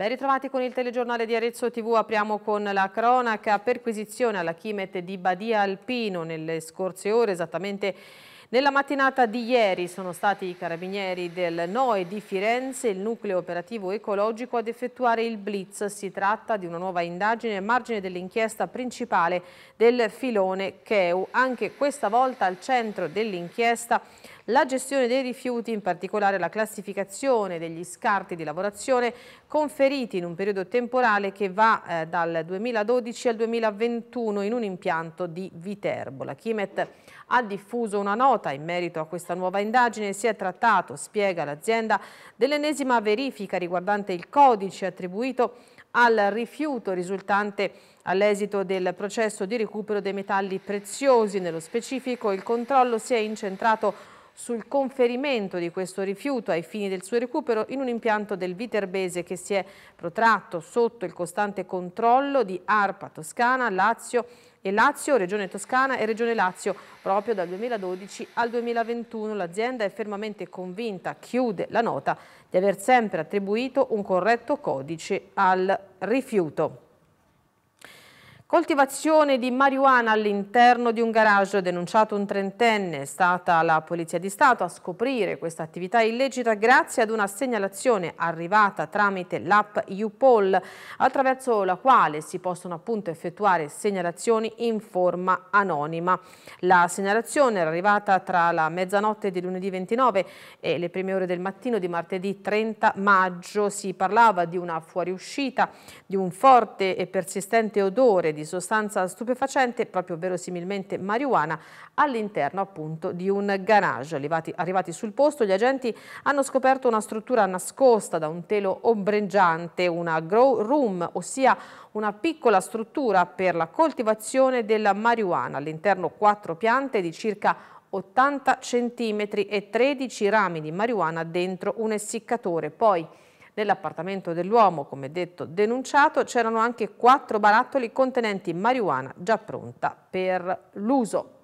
Ben ritrovati con il telegiornale di Arezzo TV, apriamo con la cronaca perquisizione alla Chimet di Badia Alpino nelle scorse ore, esattamente nella mattinata di ieri sono stati i carabinieri del NOE di Firenze, il nucleo operativo ecologico, ad effettuare il blitz. Si tratta di una nuova indagine a margine dell'inchiesta principale del filone Cheu. Anche questa volta al centro dell'inchiesta la gestione dei rifiuti, in particolare la classificazione degli scarti di lavorazione conferiti in un periodo temporale che va eh, dal 2012 al 2021 in un impianto di Viterbo. La Chimet ha diffuso una nota in merito a questa nuova indagine. Si è trattato, spiega l'azienda, dell'ennesima verifica riguardante il codice attribuito al rifiuto risultante all'esito del processo di recupero dei metalli preziosi. Nello specifico il controllo si è incentrato sul conferimento di questo rifiuto ai fini del suo recupero in un impianto del Viterbese che si è protratto sotto il costante controllo di ARPA Toscana, Lazio e Lazio, Regione Toscana e Regione Lazio proprio dal 2012 al 2021. L'azienda è fermamente convinta, chiude la nota, di aver sempre attribuito un corretto codice al rifiuto. Coltivazione di marijuana all'interno di un garage, denunciato un trentenne, è stata la Polizia di Stato a scoprire questa attività illecita grazie ad una segnalazione arrivata tramite l'app UPOL, attraverso la quale si possono appunto effettuare segnalazioni in forma anonima. La segnalazione era arrivata tra la mezzanotte di lunedì 29 e le prime ore del mattino di martedì 30 maggio. Si parlava di una fuoriuscita, di un forte e persistente odore di di sostanza stupefacente, proprio verosimilmente marijuana, all'interno appunto di un garage. Arrivati, arrivati, sul posto, gli agenti hanno scoperto una struttura nascosta da un telo ombreggiante, una grow room, ossia una piccola struttura per la coltivazione della marijuana. All'interno quattro piante di circa 80 cm e 13 rami di marijuana dentro un essiccatore. Poi Nell'appartamento dell'uomo, come detto denunciato, c'erano anche quattro barattoli contenenti marijuana già pronta per l'uso.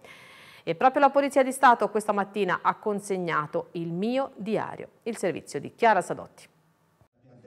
E proprio la Polizia di Stato questa mattina ha consegnato il mio diario, il servizio di Chiara Sadotti.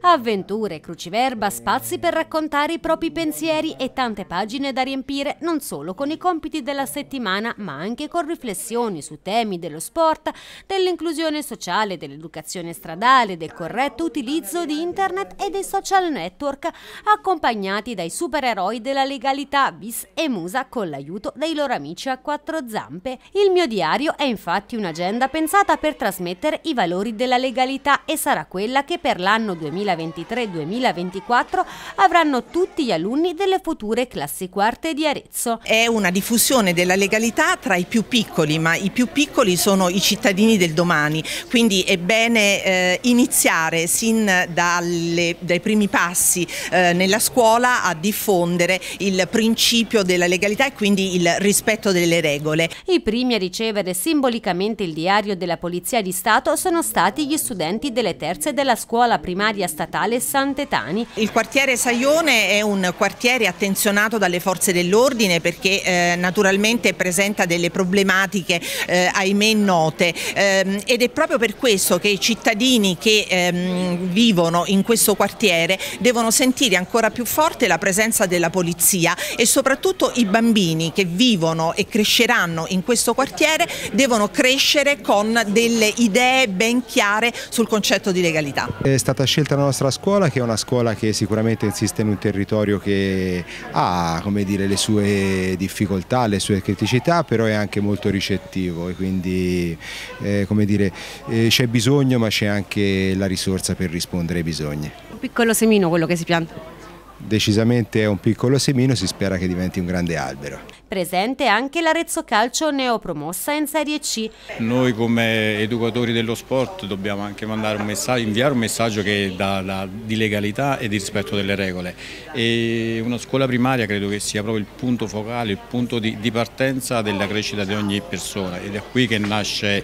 Avventure cruciverba, spazi per raccontare i propri pensieri e tante pagine da riempire non solo con i compiti della settimana ma anche con riflessioni su temi dello sport, dell'inclusione sociale, dell'educazione stradale, del corretto utilizzo di internet e dei social network, accompagnati dai supereroi della legalità Bis e Musa con l'aiuto dei loro amici a quattro zampe. Il mio diario è infatti un'agenda pensata per trasmettere i valori della legalità e sarà quella che per l'anno 2020 2023-2024 avranno tutti gli alunni delle future classi quarte di Arezzo. È una diffusione della legalità tra i più piccoli, ma i più piccoli sono i cittadini del domani, quindi è bene eh, iniziare sin dalle, dai primi passi eh, nella scuola a diffondere il principio della legalità e quindi il rispetto delle regole. I primi a ricevere simbolicamente il diario della Polizia di Stato sono stati gli studenti delle terze della scuola primaria statale statale Santetani. Il quartiere Saione è un quartiere attenzionato dalle forze dell'ordine perché eh, naturalmente presenta delle problematiche eh, ahimè note ehm, ed è proprio per questo che i cittadini che ehm, vivono in questo quartiere devono sentire ancora più forte la presenza della polizia e soprattutto i bambini che vivono e cresceranno in questo quartiere devono crescere con delle idee ben chiare sul concetto di legalità. È stata scelta una nostra scuola che è una scuola che sicuramente insiste in un territorio che ha dire, le sue difficoltà, le sue criticità, però è anche molto ricettivo e quindi eh, eh c'è eh, bisogno ma c'è anche la risorsa per rispondere ai bisogni. Un piccolo semino quello che si pianta? decisamente è un piccolo semino, si spera che diventi un grande albero. Presente anche l'Arezzo Calcio neopromossa in Serie C. Noi come educatori dello sport dobbiamo anche un messaggio, inviare un messaggio da, da, di legalità e di rispetto delle regole. E una scuola primaria credo che sia proprio il punto focale, il punto di, di partenza della crescita di ogni persona ed è qui che nasce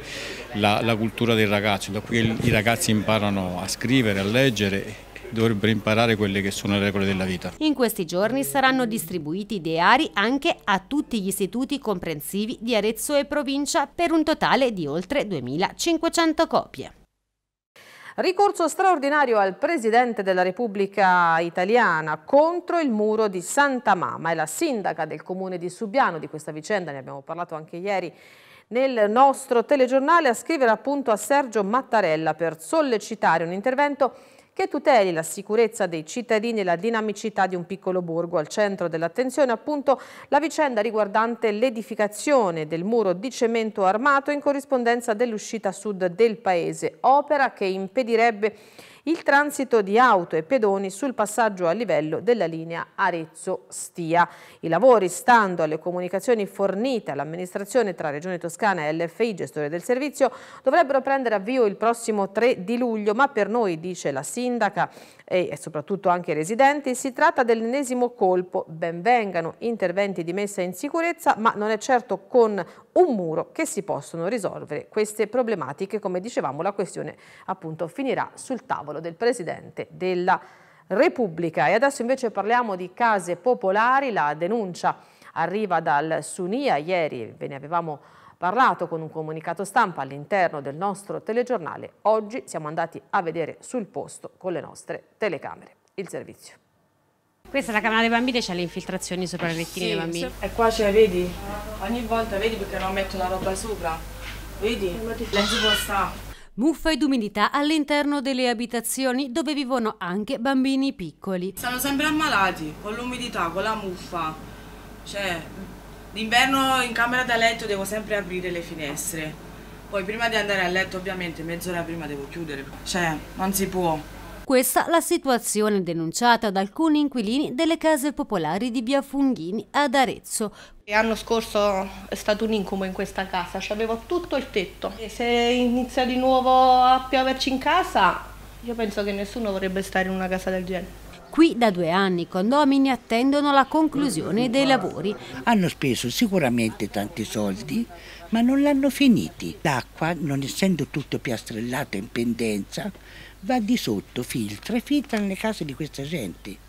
la, la cultura del ragazzo, da qui i ragazzi imparano a scrivere, a leggere dovrebbero imparare quelle che sono le regole della vita. In questi giorni saranno distribuiti ideari anche a tutti gli istituti comprensivi di Arezzo e provincia per un totale di oltre 2.500 copie. Ricorso straordinario al Presidente della Repubblica Italiana contro il muro di Santa Mama. È la sindaca del comune di Subiano di questa vicenda, ne abbiamo parlato anche ieri nel nostro telegiornale, a scrivere appunto a Sergio Mattarella per sollecitare un intervento che tuteli la sicurezza dei cittadini e la dinamicità di un piccolo borgo. Al centro dell'attenzione appunto la vicenda riguardante l'edificazione del muro di cemento armato in corrispondenza dell'uscita sud del paese, opera che impedirebbe il transito di auto e pedoni sul passaggio a livello della linea Arezzo-Stia. I lavori, stando alle comunicazioni fornite all'amministrazione tra Regione Toscana e LFI, gestore del servizio, dovrebbero prendere avvio il prossimo 3 di luglio, ma per noi, dice la sindaca e soprattutto anche i residenti, si tratta dell'ennesimo colpo. Ben vengano interventi di messa in sicurezza, ma non è certo con un muro che si possono risolvere queste problematiche. Come dicevamo la questione appunto finirà sul tavolo del Presidente della Repubblica. E adesso invece parliamo di case popolari, la denuncia arriva dal Sunia, ieri ve ne avevamo parlato con un comunicato stampa all'interno del nostro telegiornale, oggi siamo andati a vedere sul posto con le nostre telecamere. Il servizio. Questa è la camera dei bambini, c'è le infiltrazioni sopra le lettine sì, dei bambini. E qua c'è, vedi? Ogni volta vedi perché non metto la roba sopra. Vedi? La si può stare. Muffa ed umidità all'interno delle abitazioni dove vivono anche bambini piccoli. Stanno sempre ammalati, con l'umidità, con la muffa. Cioè, d'inverno in camera da letto devo sempre aprire le finestre. Poi prima di andare a letto ovviamente mezz'ora prima devo chiudere. Cioè, non si può. Questa la situazione denunciata da alcuni inquilini delle case popolari di Via Funghini ad Arezzo. L'anno scorso è stato un incubo in questa casa, c'avevo tutto il tetto. E se inizia di nuovo a pioverci in casa, io penso che nessuno vorrebbe stare in una casa del genere. Qui da due anni i condomini attendono la conclusione dei lavori. Hanno speso sicuramente tanti soldi, ma non l'hanno finiti. L'acqua, non essendo tutto piastrellato in pendenza, va di sotto, filtra e filtra nelle case di questa gente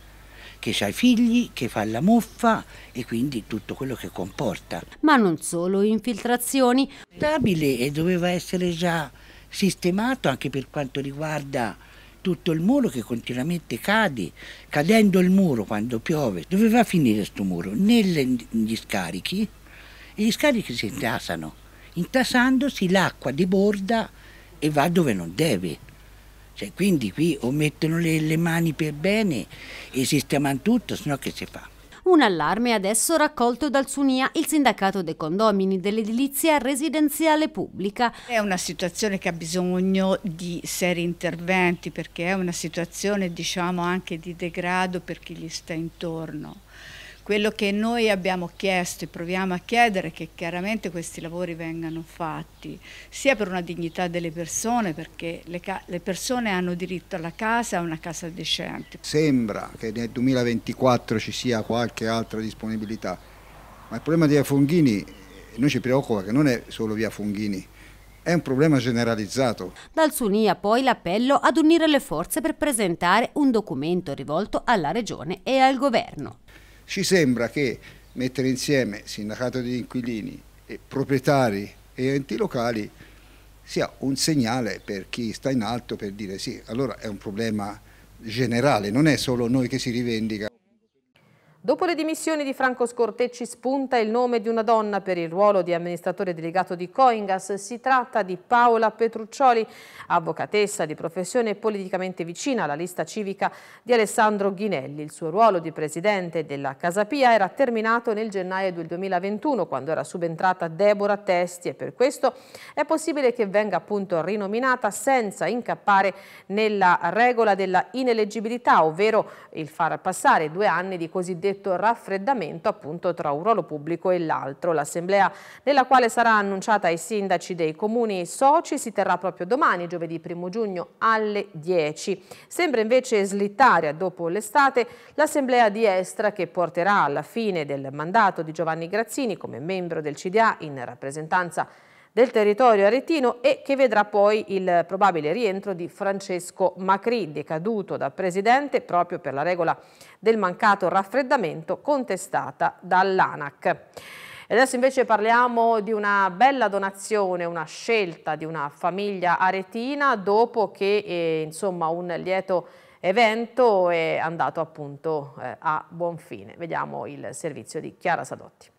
che ha i figli, che fa la muffa e quindi tutto quello che comporta. Ma non solo infiltrazioni. Stabile e doveva essere già sistemato anche per quanto riguarda tutto il muro che continuamente cade, cadendo il muro quando piove. Doveva finire questo muro negli scarichi e gli scarichi si intasano. Intasandosi l'acqua di borda e va dove non deve. Cioè, quindi qui o mettono le, le mani per bene e sistemano tutto, sennò che si fa? Un allarme adesso raccolto dal Sunia, il sindacato dei condomini dell'edilizia residenziale pubblica. È una situazione che ha bisogno di seri interventi perché è una situazione diciamo anche di degrado per chi gli sta intorno. Quello che noi abbiamo chiesto e proviamo a chiedere è che chiaramente questi lavori vengano fatti, sia per una dignità delle persone, perché le, le persone hanno diritto alla casa, a una casa decente. Sembra che nel 2024 ci sia qualche altra disponibilità, ma il problema di via Fonghini noi ci preoccupa che non è solo via Fonghini, è un problema generalizzato. Dal Sunia poi l'appello ad unire le forze per presentare un documento rivolto alla Regione e al Governo. Ci sembra che mettere insieme sindacato degli inquilini, e proprietari e enti locali sia un segnale per chi sta in alto per dire sì, allora è un problema generale, non è solo noi che si rivendica. Dopo le dimissioni di Franco Scortecci spunta il nome di una donna per il ruolo di amministratore delegato di Coingas. Si tratta di Paola Petruccioli, avvocatessa di professione politicamente vicina alla lista civica di Alessandro Ghinelli. Il suo ruolo di presidente della Casa Pia era terminato nel gennaio del 2021 quando era subentrata Deborah Testi e per questo è possibile che venga appunto rinominata senza incappare nella regola della ineleggibilità, ovvero il far passare due anni di cosiddetto cosiddetto raffreddamento appunto tra un ruolo pubblico e l'altro. L'assemblea nella quale sarà annunciata ai sindaci dei comuni soci si terrà proprio domani, giovedì 1 giugno alle 10. Sembra invece slittare dopo l'estate l'assemblea di Estra che porterà alla fine del mandato di Giovanni Grazzini come membro del CDA in rappresentanza del territorio aretino e che vedrà poi il probabile rientro di Francesco Macri, decaduto da presidente proprio per la regola del mancato raffreddamento contestata dall'ANAC. E adesso invece parliamo di una bella donazione, una scelta di una famiglia aretina dopo che eh, insomma, un lieto evento è andato appunto eh, a buon fine. Vediamo il servizio di Chiara Sadotti.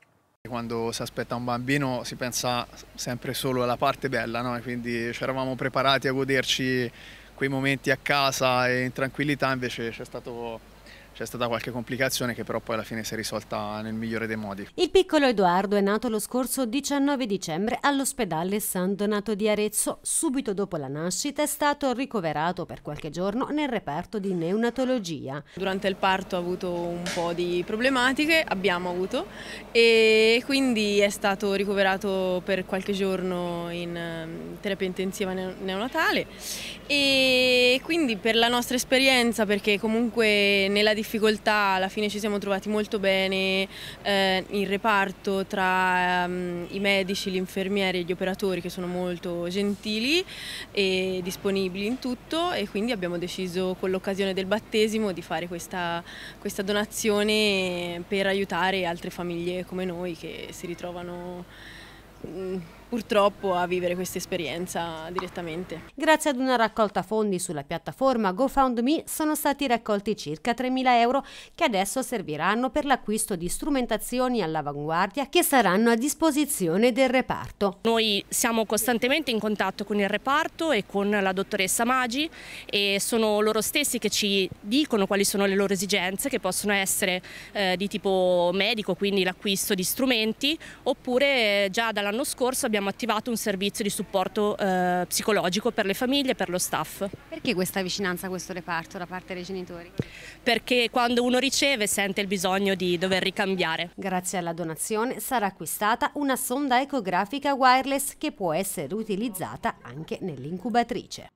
Quando si aspetta un bambino si pensa sempre solo alla parte bella, no? quindi ci eravamo preparati a goderci quei momenti a casa e in tranquillità, invece c'è stato c'è stata qualche complicazione che però poi alla fine si è risolta nel migliore dei modi. Il piccolo Edoardo è nato lo scorso 19 dicembre all'ospedale San Donato di Arezzo. Subito dopo la nascita è stato ricoverato per qualche giorno nel reparto di neonatologia. Durante il parto ha avuto un po' di problematiche, abbiamo avuto, e quindi è stato ricoverato per qualche giorno in ehm, terapia intensiva neonatale e quindi per la nostra esperienza, perché comunque nella difficoltà difficoltà alla fine ci siamo trovati molto bene eh, in reparto tra um, i medici, gli infermieri e gli operatori che sono molto gentili e disponibili in tutto e quindi abbiamo deciso con l'occasione del battesimo di fare questa, questa donazione per aiutare altre famiglie come noi che si ritrovano mm, purtroppo a vivere questa esperienza direttamente. Grazie ad una raccolta fondi sulla piattaforma GoFundMe sono stati raccolti circa 3.000 euro che adesso serviranno per l'acquisto di strumentazioni all'avanguardia che saranno a disposizione del reparto. Noi siamo costantemente in contatto con il reparto e con la dottoressa Magi e sono loro stessi che ci dicono quali sono le loro esigenze che possono essere eh, di tipo medico, quindi l'acquisto di strumenti oppure eh, già dall'anno scorso abbiamo abbiamo attivato un servizio di supporto eh, psicologico per le famiglie e per lo staff. Perché questa vicinanza a questo reparto da parte dei genitori? Perché quando uno riceve sente il bisogno di dover ricambiare. Grazie alla donazione sarà acquistata una sonda ecografica wireless che può essere utilizzata anche nell'incubatrice.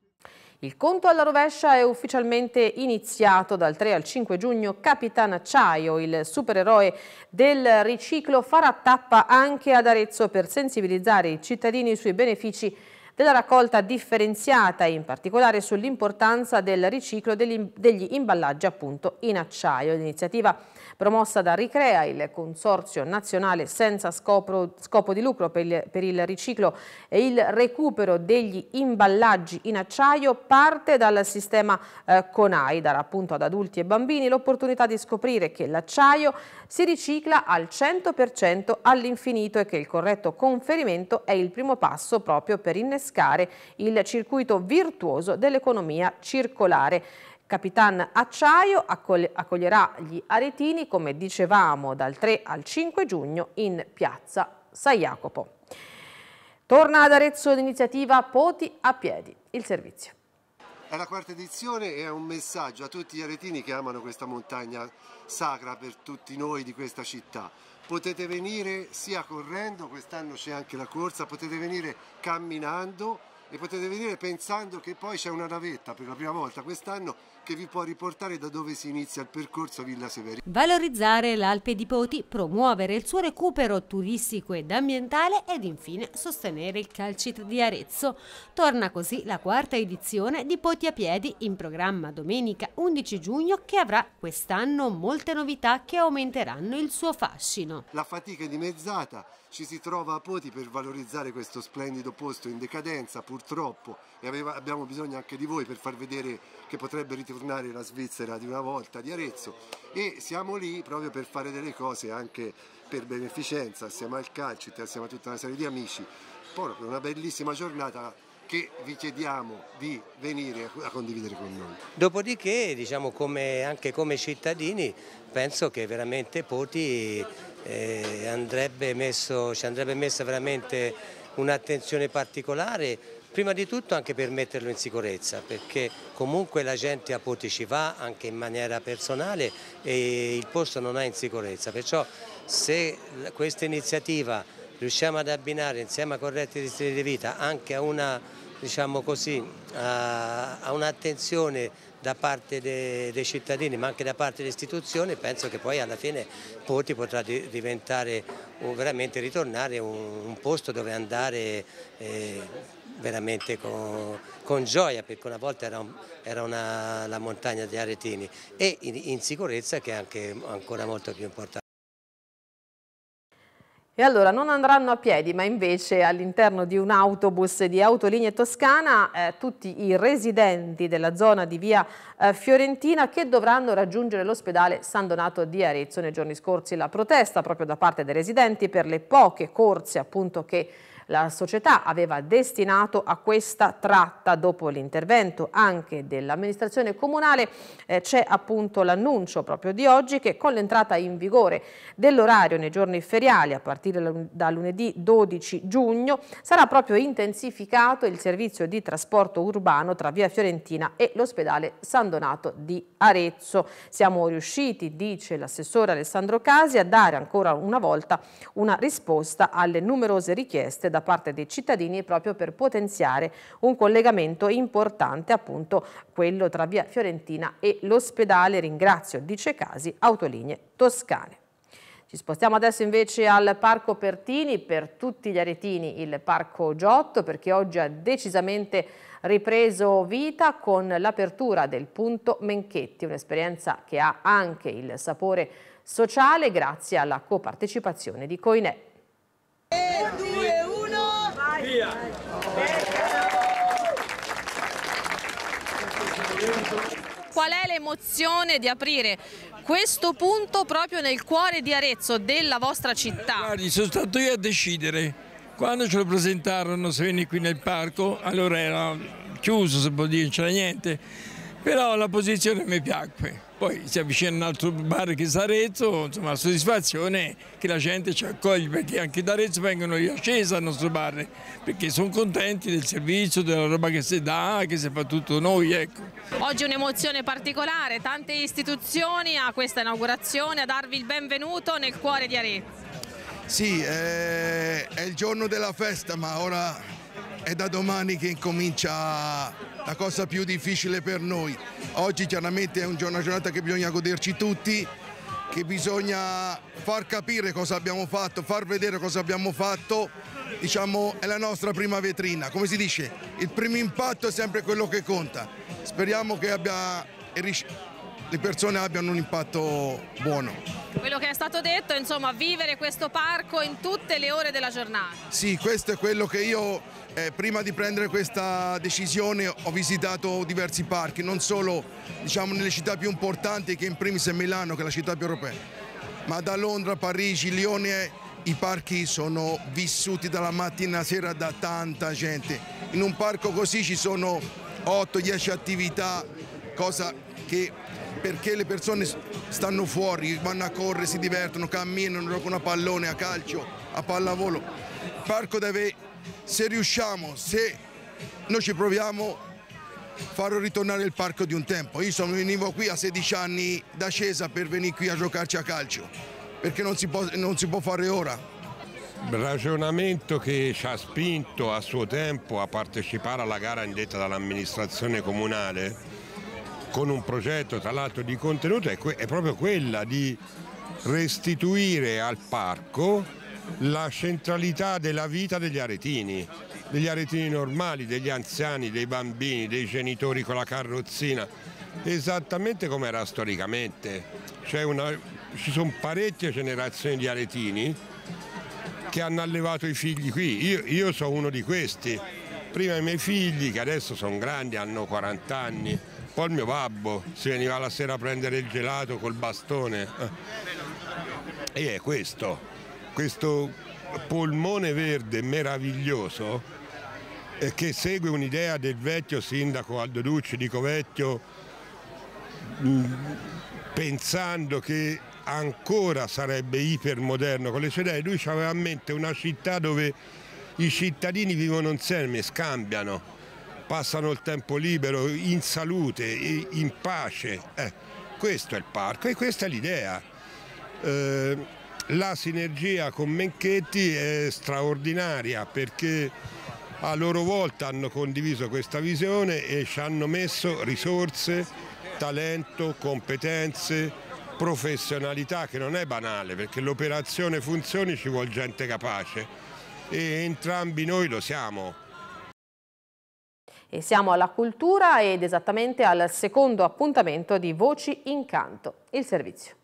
Il conto alla rovescia è ufficialmente iniziato dal 3 al 5 giugno. Capitan Acciaio, il supereroe del riciclo, farà tappa anche ad Arezzo per sensibilizzare i cittadini sui benefici della raccolta differenziata e in particolare sull'importanza del riciclo degli imballaggi appunto in acciaio. L'iniziativa promossa da Ricrea, il Consorzio Nazionale senza scopo, scopo di lucro per il, per il riciclo e il recupero degli imballaggi in acciaio, parte dal sistema eh, CONAI, darà appunto ad adulti e bambini l'opportunità di scoprire che l'acciaio si ricicla al 100% all'infinito e che il corretto conferimento è il primo passo proprio per innescare innescare il circuito virtuoso dell'economia circolare. Capitan Acciaio accoglierà gli aretini, come dicevamo, dal 3 al 5 giugno in piazza San Jacopo. Torna ad Arezzo l'iniziativa Poti a piedi, il servizio. È la quarta edizione e è un messaggio a tutti gli aretini che amano questa montagna sacra per tutti noi di questa città potete venire sia correndo, quest'anno c'è anche la corsa, potete venire camminando e potete venire pensando che poi c'è una navetta per la prima volta quest'anno che vi può riportare da dove si inizia il percorso Villa Severina. Valorizzare l'Alpe di Poti, promuovere il suo recupero turistico ed ambientale ed infine sostenere il calcit di Arezzo. Torna così la quarta edizione di Poti a Piedi in programma domenica 11 giugno che avrà quest'anno molte novità che aumenteranno il suo fascino. La fatica è dimezzata, ci si trova a Poti per valorizzare questo splendido posto in decadenza purtroppo e aveva, abbiamo bisogno anche di voi per far vedere che potrebbe ritornare la Svizzera di una volta, di Arezzo e siamo lì proprio per fare delle cose anche per beneficenza, assieme al calcio, assieme a tutta una serie di amici, poi una bellissima giornata che vi chiediamo di venire a condividere con noi. Dopodiché, diciamo, come, anche come cittadini, penso che veramente Poti eh, andrebbe messo, ci andrebbe messa veramente un'attenzione particolare Prima di tutto anche per metterlo in sicurezza, perché comunque la gente a Poti ci va anche in maniera personale e il posto non è in sicurezza, perciò se questa iniziativa riusciamo ad abbinare insieme a corretti di stile di vita anche a una diciamo così, a, a un'attenzione da parte de, dei cittadini ma anche da parte delle istituzioni, penso che poi alla fine Poti potrà di, diventare veramente ritornare un, un, posto dove andare eh, veramente con, con gioia perché una volta era, un, era una, la montagna di Aretini e in, in sicurezza che è anche, ancora molto più importante. E allora non andranno a piedi, ma invece all'interno di un autobus di Autolinee Toscana eh, tutti i residenti della zona di via eh, Fiorentina che dovranno raggiungere l'ospedale San Donato di Arezzo. Nei giorni scorsi la protesta proprio da parte dei residenti per le poche corse appunto che la società aveva destinato a questa tratta dopo l'intervento anche dell'amministrazione comunale. Eh, C'è appunto l'annuncio proprio di oggi che con l'entrata in vigore dell'orario nei giorni feriali a partire da lunedì 12 giugno sarà proprio intensificato il servizio di trasporto urbano tra via Fiorentina e l'ospedale San Donato di Arezzo. Siamo riusciti, dice l'assessore Alessandro Casi, a dare ancora una volta una risposta alle numerose richieste da parte dei cittadini proprio per potenziare un collegamento importante, appunto quello tra via Fiorentina e l'ospedale. Ringrazio Dice Casi, Autolinee Toscane. Ci spostiamo adesso invece al Parco Pertini, per tutti gli aretini il Parco Giotto, perché oggi ha decisamente ripreso vita con l'apertura del punto Menchetti, un'esperienza che ha anche il sapore sociale grazie alla copartecipazione di Coinè. Eh, Via! Qual è l'emozione di aprire questo punto proprio nel cuore di Arezzo, della vostra città? Guardi, sono stato io a decidere. Quando ce lo presentarono, se vieni qui nel parco, allora era chiuso, se può dire, non c'era niente. Però la posizione mi piacque poi si avvicina un altro bar che è Sarezzo, insomma la soddisfazione è che la gente ci accoglie perché anche da Arezzo vengono lì accesa al nostro bar perché sono contenti del servizio, della roba che si dà, che si fa tutto noi. Ecco. Oggi un'emozione particolare, tante istituzioni a questa inaugurazione, a darvi il benvenuto nel cuore di Arezzo. Sì, eh, è il giorno della festa ma ora è da domani che incomincia la cosa più difficile per noi. Oggi chiaramente è una giornata che bisogna goderci tutti, che bisogna far capire cosa abbiamo fatto, far vedere cosa abbiamo fatto, diciamo è la nostra prima vetrina, come si dice, il primo impatto è sempre quello che conta. Speriamo che abbia le persone abbiano un impatto buono. Quello che è stato detto, insomma, vivere questo parco in tutte le ore della giornata. Sì, questo è quello che io eh, prima di prendere questa decisione ho visitato diversi parchi, non solo diciamo, nelle città più importanti che in primis è Milano, che è la città più europea, ma da Londra, Parigi, Lione i parchi sono vissuti dalla mattina alla sera da tanta gente. In un parco così ci sono 8-10 attività, cosa che perché le persone stanno fuori, vanno a correre, si divertono, camminano, giocano a pallone, a calcio, a pallavolo. Parco deve, se riusciamo, se noi ci proviamo, farò ritornare il parco di un tempo. Io sono, venivo qui a 16 anni da Cesa per venire qui a giocarci a calcio, perché non si può, non si può fare ora. Il ragionamento che ci ha spinto a suo tempo a partecipare alla gara indetta dall'amministrazione comunale con un progetto tra l'altro di contenuto è, è proprio quella di restituire al parco la centralità della vita degli aretini, degli aretini normali, degli anziani, dei bambini, dei genitori con la carrozzina, esattamente come era storicamente. Una, ci sono parecchie generazioni di aretini che hanno allevato i figli qui, io, io sono uno di questi. Prima i miei figli, che adesso sono grandi, hanno 40 anni, poi il mio babbo si veniva la sera a prendere il gelato col bastone. Eh. E è questo, questo polmone verde meraviglioso eh, che segue un'idea del vecchio sindaco Aldo Ducci, dico vecchio, mm, pensando che ancora sarebbe ipermoderno con le sue idee, lui aveva a mente una città dove i cittadini vivono insieme, scambiano, passano il tempo libero in salute, in pace. Eh, questo è il parco e questa è l'idea. Eh, la sinergia con Menchetti è straordinaria perché a loro volta hanno condiviso questa visione e ci hanno messo risorse, talento, competenze, professionalità che non è banale perché l'operazione funzioni ci vuole gente capace e entrambi noi lo siamo. E siamo alla cultura ed esattamente al secondo appuntamento di Voci in Canto, il servizio.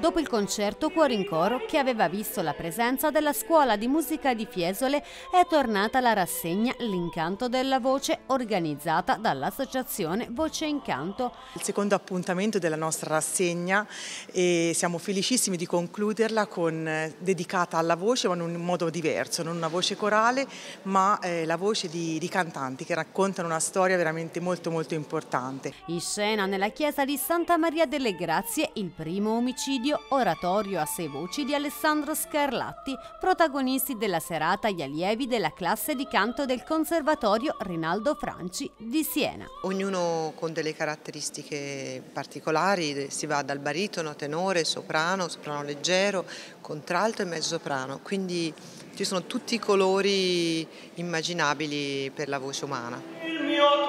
dopo il concerto Cuore in Coro che aveva visto la presenza della Scuola di Musica di Fiesole è tornata la rassegna L'incanto della voce organizzata dall'associazione Voce Incanto. Il secondo appuntamento della nostra rassegna e siamo felicissimi di concluderla con, eh, dedicata alla voce ma in un modo diverso, non una voce corale ma eh, la voce di, di cantanti che raccontano una storia veramente molto molto importante. In scena nella chiesa di Santa Maria delle Grazie il primo omicidio studio Oratorio a sei voci di Alessandro Scarlatti, protagonisti della serata gli allievi della classe di canto del Conservatorio Rinaldo Franci di Siena. Ognuno con delle caratteristiche particolari, si va dal baritono, tenore, soprano, soprano leggero, contralto e mezzo soprano, quindi ci sono tutti i colori immaginabili per la voce umana. Il mio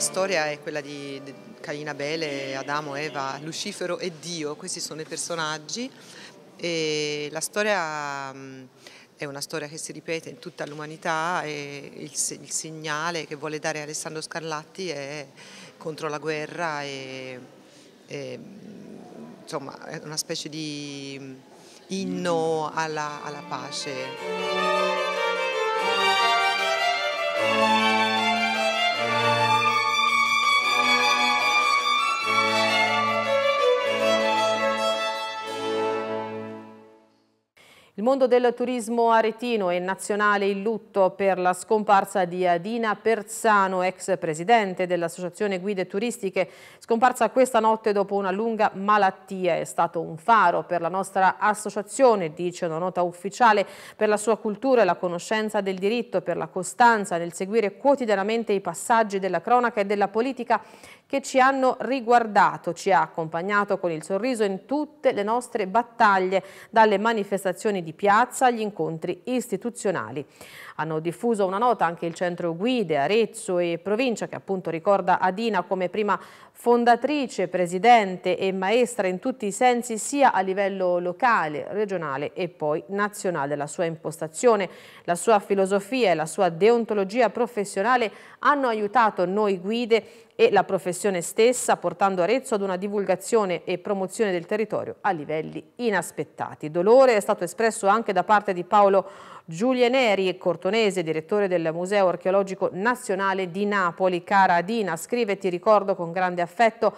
storia è quella di Caina Bele, Adamo, Eva, Lucifero e Dio, questi sono i personaggi e la storia mm, è una storia che si ripete in tutta l'umanità e il, il, segnale che vuole dare Alessandro Scarlatti è contro la guerra e, e insomma è una specie di mm, inno alla, alla pace. mondo del turismo aretino e nazionale in lutto per la scomparsa di Adina Persano, ex presidente dell'Associazione Guide Turistiche, scomparsa questa notte dopo una lunga malattia. È stato un faro per la nostra associazione, dice una nota ufficiale, per la sua cultura e la conoscenza del diritto, per la costanza nel seguire quotidianamente i passaggi della cronaca e della politica che ci hanno riguardato, ci ha accompagnato con il sorriso in tutte le nostre battaglie, dalle manifestazioni di piazza agli incontri istituzionali. Hanno diffuso una nota anche il centro Guide, Arezzo e Provincia, che appunto ricorda Adina come prima fondatrice, presidente e maestra in tutti i sensi, sia a livello locale, regionale e poi nazionale. La sua impostazione, la sua filosofia e la sua deontologia professionale hanno aiutato noi guide e la professione stessa, portando Arezzo ad una divulgazione e promozione del territorio a livelli inaspettati. Dolore è stato espresso anche da parte di Paolo Giulieneri, cortonese, direttore del Museo Archeologico Nazionale di Napoli. Cara Adina, scrive ti ricordo con grande affetto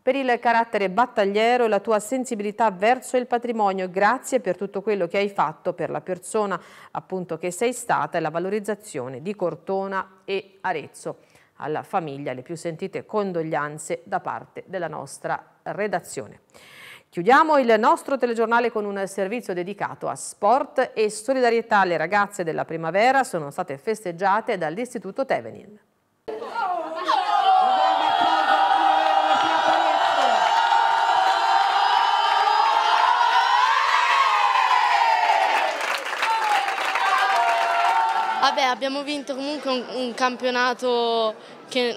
per il carattere battagliero e la tua sensibilità verso il patrimonio. Grazie per tutto quello che hai fatto per la persona appunto che sei stata e la valorizzazione di Cortona e Arezzo alla famiglia le più sentite condoglianze da parte della nostra redazione. Chiudiamo il nostro telegiornale con un servizio dedicato a sport e solidarietà Le ragazze della primavera sono state festeggiate dall'Istituto Tevenin. abbiamo vinto comunque un, un campionato che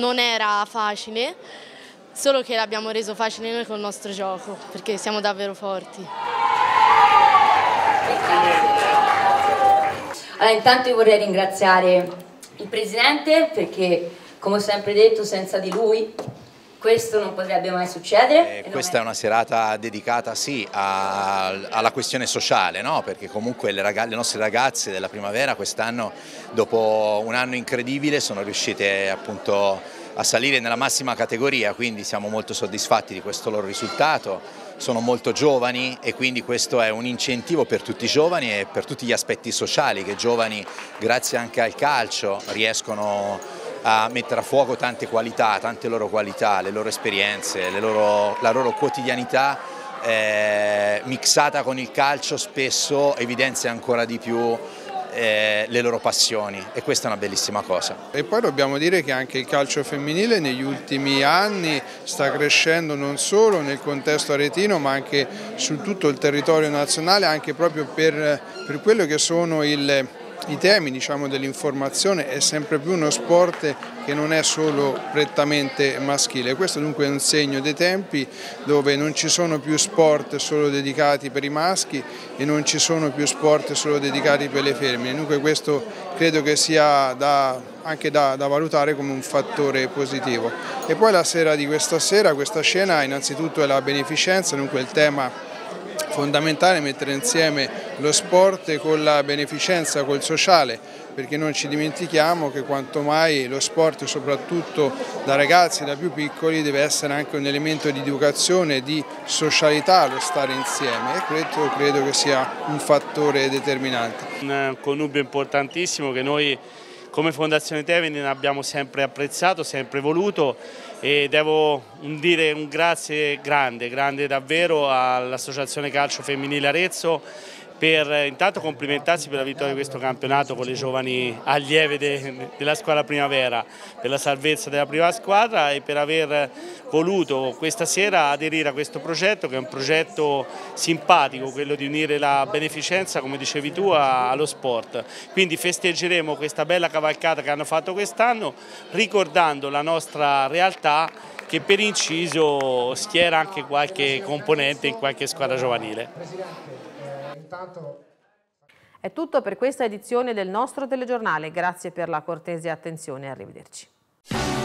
non era facile, solo che l'abbiamo reso facile noi col nostro gioco, perché siamo davvero forti. Allora, intanto io vorrei ringraziare il Presidente perché, come ho sempre detto, senza di lui questo non potrebbe mai succedere. Eh, questa è... una serata dedicata sì a, alla questione sociale, no? perché comunque le, ragazze, le, nostre ragazze della primavera quest'anno dopo un anno incredibile sono riuscite appunto a salire nella massima categoria, quindi siamo molto soddisfatti di questo loro risultato, sono molto giovani e quindi questo è un incentivo per tutti i giovani e per tutti gli aspetti sociali che i giovani grazie anche al calcio riescono a a mettere a fuoco tante qualità, tante loro qualità, le loro esperienze, le loro, la loro quotidianità eh, mixata con il calcio spesso evidenzia ancora di più eh, le loro passioni e questa è una bellissima cosa. E poi dobbiamo dire che anche il calcio femminile negli ultimi anni sta crescendo non solo nel contesto aretino ma anche su tutto il territorio nazionale anche proprio per, per quello che sono il i temi diciamo, dell'informazione è sempre più uno sport che non è solo prettamente maschile. Questo dunque è un segno dei tempi dove non ci sono più sport solo dedicati per i maschi e non ci sono più sport solo dedicati per le femmine. Dunque questo credo che sia da, anche da, da valutare come un fattore positivo. E poi la sera di questa sera, questa scena innanzitutto è la beneficenza, dunque il tema fondamentale mettere insieme lo sport con la beneficenza, col sociale, perché non ci dimentichiamo che quanto mai lo sport soprattutto da ragazzi, da più piccoli, deve essere anche un elemento di educazione, di socialità, lo stare insieme e questo credo che sia un fattore determinante. Un connubio importantissimo che noi come Fondazione Tevin abbiamo sempre apprezzato, sempre voluto e devo dire un grazie grande, grande davvero all'Associazione Calcio Femminile Arezzo per eh, intanto complimentarsi per la vittoria di questo campionato con le giovani allieve de, della squadra primavera, per la salvezza della prima squadra e per aver voluto questa sera aderire a questo progetto che è un progetto simpatico, quello di unire la beneficenza, come dicevi tu, allo sport. Quindi festeggeremo questa bella cavalcata che hanno fatto quest'anno ricordando la nostra realtà che per inciso schiera anche qualche componente in qualche squadra giovanile soltanto... È tutto per questa edizione del nostro telegiornale, grazie per la cortese attenzione e arrivederci.